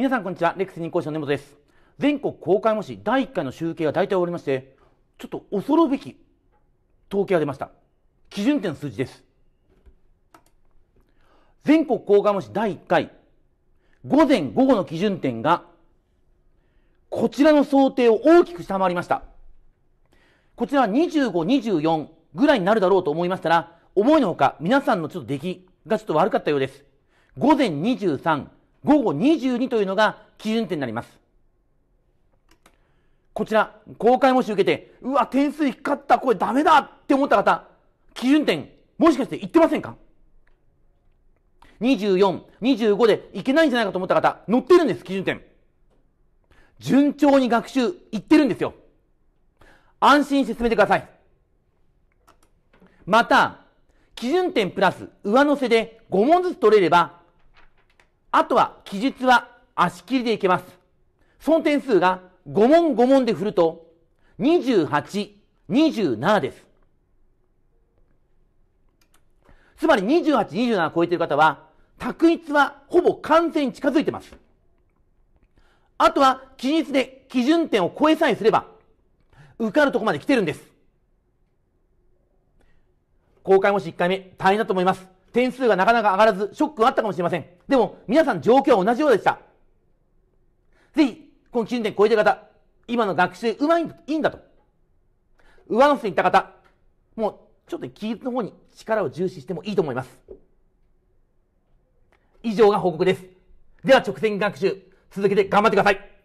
皆さんこんにちは。レックス認講師の根本です。全国公開模試第1回の集計が大体終わりまして、ちょっと恐るべき統計が出ました。基準点の数字です。全国公開模試第1回、午前午後の基準点が、こちらの想定を大きく下回りました。こちらは25、24ぐらいになるだろうと思いましたら、思いのほか皆さんのちょっと出来がちょっと悪かったようです。午前23、午後22というのが基準点になります。こちら、公開模試受けて、うわ、点数低かった、これダメだって思った方、基準点、もしかして言ってませんか ?24、25でいけないんじゃないかと思った方、乗ってるんです、基準点。順調に学習いってるんですよ。安心して進めてください。また、基準点プラス上乗せで5問ずつ取れればあとは記述は足切りでいけます。その点数が5問5問で振ると、28、27です。つまり28、27超えている方は、択一はほぼ完全に近づいてます。あとは記述で基準点を超えさえすれば、受かるとこまで来てるんです。公開模試1回目、大変だと思います。点数がなかなか上がらず、ショックがあったかもしれません。でも、皆さん状況は同じようでした。ぜひ、この基準点超えてる方、今の学習うまいいいんだと。上乗せていった方、もうちょっと記述の方に力を重視してもいいと思います。以上が報告です。では直線学習、続けて頑張ってください。